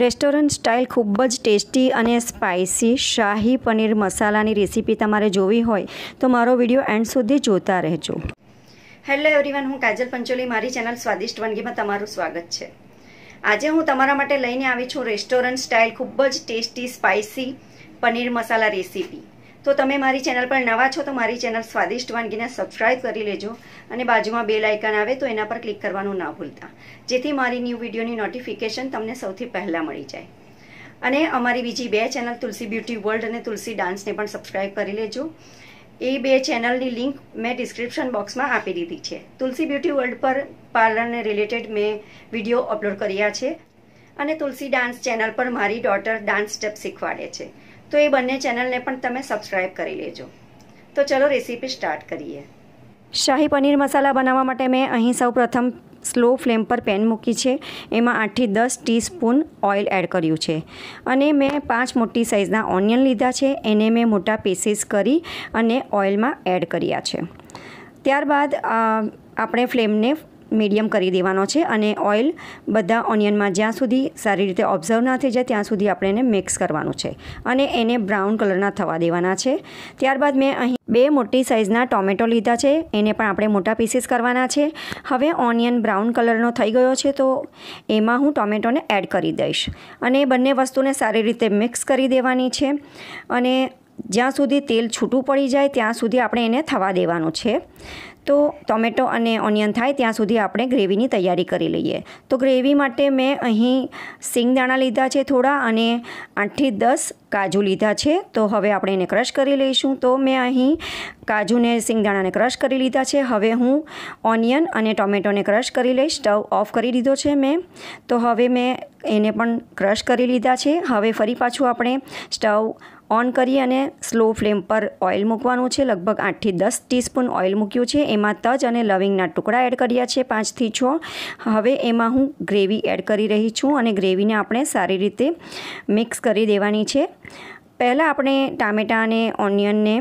restaurant style ખૂબ જ tasty અને સ્પાઇસી શાહી પનીર મસાલાની રેસીપી તમારે જોવી હોય તો મારો વિડીયો એન્ડ સુધી જોતા રહેજો હેલો એવરીવન હું કાજલ પંચોલી મારી ચેનલ સ્વાદિષ્ટ વાનગીમાં તમારું સ્વાગત છે આજે હું તમારા માટે લઈને આવી છું રેસ્ટોરન્ટ સ્ટાઇલ ખૂબ જ tasty spicy paneer masala recipe તો તમે મારી ચેનલ પર નવા છો તો મારી ચેનલ સ્વાદિષ્ટ વાનગીને સબસ્ક્રાઈબ કરી લેજો અને બાજુમાં બેલ આઇકન આવે તો એના પર ક્લિક કરવાનું ના ભૂલતા જેથી મારી ન્યૂ વિડીયોની નોટિફિકેશન તમને સૌથી પહેલાં મળી જાય અને અમારી બીજી બે ચેનલ તુલસી બ્યુટી વર્લ્ડ અને તુલસી ડાન્સને પણ સબસ્ક્રાઇબ કરી લેજો એ બે ચેનલની લિંક મેં ડિસ્ક્રિપ્શન બોક્સમાં આપી દીધી છે તુલસી બ્યુટી વર્લ્ડ પર પાર્લરને રિલેટેડ મેં વિડીયો અપલોડ કર્યા છે અને તુલસી ડાન્સ ચેનલ પર મારી ડોટર ડાન્સ સ્ટેપ શીખવાડે છે તો એ બંને ચેનલને પણ તમે સબસ્ક્રાઈબ કરી લેજો તો ચલો રેસીપી સ્ટાર્ટ કરીએ શાહી પનીર મસાલા બનાવવા માટે મેં અહીં સૌ પ્રથમ સ્લો ફ્લેમ પર પેન મૂકી છે એમાં આઠથી દસ ટીસ્પૂન ઓઇલ એડ કર્યું છે અને મેં પાંચ મોટી સાઇઝના ઓનિયન લીધા છે એને મેં મોટા પીસીસ કરી અને ઓઇલમાં એડ કર્યા છે ત્યારબાદ આપણે ફ્લેમને મીડિયમ કરી દેવાનો છે અને ઓઇલ બધા ઓનિયનમાં જ્યાં સુધી સારી રીતે ઓબ્ઝર્વ ના થઈ જાય ત્યાં સુધી આપણે એને મિક્સ કરવાનું છે અને એને બ્રાઉન કલરના થવા દેવાના છે ત્યારબાદ મેં અહીં બે મોટી સાઇઝના ટોમેટો લીધા છે એને પણ આપણે મોટા પીસીસ કરવાના છે હવે ઓનિયન બ્રાઉન કલરનો થઈ ગયો છે તો એમાં હું ટોમેટોને એડ કરી દઈશ અને બંને વસ્તુને સારી રીતે મિક્સ કરી દેવાની છે અને જ્યાં સુધી તેલ છૂટું પડી જાય ત્યાં સુધી આપણે એને થવા દેવાનું છે તો ટોમેટો અને ઓનિયન થાય ત્યાં સુધી આપણે ગ્રેવીની તૈયારી કરી લઈએ તો ગ્રેવી માટે મેં અહીં સિંગદાણા લીધા છે થોડા અને આઠથી દસ કાજુ લીધા છે તો હવે આપણે એને ક્રશ કરી લઈશું તો મેં અહીં કાજુને સિંગદાણાને ક્રશ કરી લીધા છે હવે હું ઓનિયન અને ટોમેટોને ક્રશ કરી લઈશ સ્ટવ ઓફ કરી દીધો છે મેં તો હવે મેં એને પણ ક્રશ કરી લીધા છે હવે ફરી પાછું આપણે સ્ટવ ઓન કરી અને સ્લો ફ્લેમ પર ઓઇલ મૂકવાનું છે લગભગ આઠથી દસ ટીસ્પૂન ઓઇલ મૂક્યું છે એમાં તજ અને લવિંગના ટુકડા એડ કર્યા છે પાંચથી છ હવે એમાં હું ગ્રેવી એડ કરી રહી છું અને ગ્રેવીને આપણે સારી રીતે મિક્સ કરી દેવાની છે પહેલાં આપણે ટામેટાં અને ઓનિયનને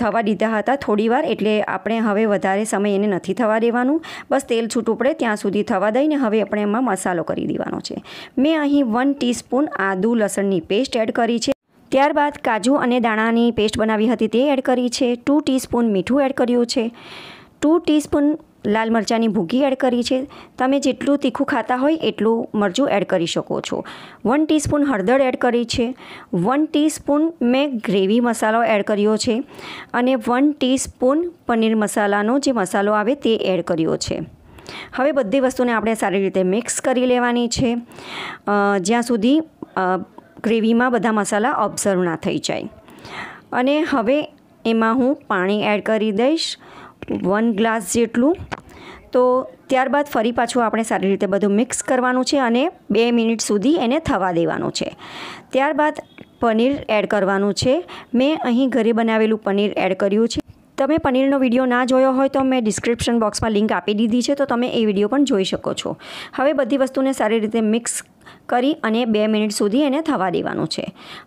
થવા દીધા હતા થોડીવાર એટલે આપણે હવે વધારે સમય એને નથી થવા દેવાનું બસ તેલ છૂટું પડે ત્યાં સુધી થવા દઈને હવે આપણે એમાં મસાલો કરી દેવાનો છે મેં અહીં વન ટીસ્પૂન આદુ લસણની પેસ્ટ એડ કરી છે ત્યારબાદ કાજુ અને દાણાની પેસ્ટ બનાવી હતી તે એડ કરી છે ટુ ટીસ્પૂન મીઠું એડ કર્યું છે ટુ ટીસ્પૂન લાલ મરચાંની ભૂગી એડ કરી છે તમે જેટલું તીખું ખાતા હોય એટલું મરચું એડ કરી શકો છો વન ટીસ્પૂન હળદર એડ કરી છે વન ટીસ્પૂન મેં ગ્રેવી મસાલો એડ કર્યો છે અને વન ટીસ્પૂન પનીર મસાલાનો જે મસાલો આવે તે એડ કર્યો છે હવે બધી વસ્તુને આપણે સારી રીતે મિક્સ કરી લેવાની છે જ્યાં સુધી ગ્રેવીમાં બધા મસાલા ઓબ્ઝર્વ ના થઈ જાય અને હવે એમાં હું પાણી એડ કરી દઈશ વન ગ્લાસ જેટલું તો ત્યારબાદ ફરી પાછું આપણે સારી રીતે બધું મિક્સ કરવાનું છે અને બે મિનિટ સુધી એને થવા દેવાનું છે ત્યારબાદ પનીર એડ કરવાનું છે મેં અહીં ઘરે બનાવેલું પનીર એડ કર્યું છે તમે પનીરનો વિડીયો ના જોયો હોય તો મેં ડિસ્ક્રિપ્શન બોક્સમાં લિંક આપી દીધી છે તો તમે એ વિડીયો પણ જોઈ શકો છો હવે બધી વસ્તુને સારી રીતે મિક્સ કરી અને બે મિનિટ સુધી એને થવા દેવાનું છે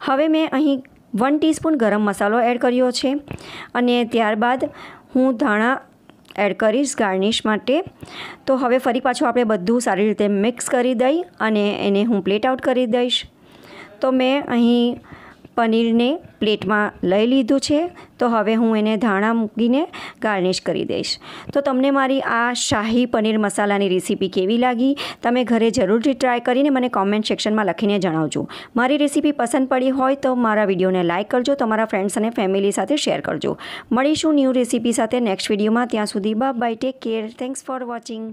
હવે મેં અહીં વન ટીસ્પૂન ગરમ મસાલો એડ કર્યો છે અને ત્યારબાદ હું ધાણા એડ કરીશ ગાર્નિશ માટે તો હવે ફરી પાછું આપણે બધું સારી રીતે મિક્સ કરી દઈ અને એને હું પ્લેટ આઉટ કરી દઈશ તો મેં અહીં પનીરને પ્લેટમાં લઈ લીધું છે તો હવે હું એને ધાણા મૂકીને ગાર્નિશ કરી દઈશ તો તમને મારી આ શાહી પનીર મસાલાની રેસીપી કેવી લાગી તમે ઘરે જરૂરથી ટ્રાય કરીને મને કોમેન્ટ સેક્શનમાં લખીને જણાવજો મારી રેસીપી પસંદ પડી હોય તો મારા વિડીયોને લાઇક કરજો તમારા ફ્રેન્ડ્સ અને ફેમિલી સાથે શેર કરજો મળીશું ન્યૂ રેસીપી સાથે નેક્સ્ટ વિડીયોમાં ત્યાં સુધી bye take care thanks for watching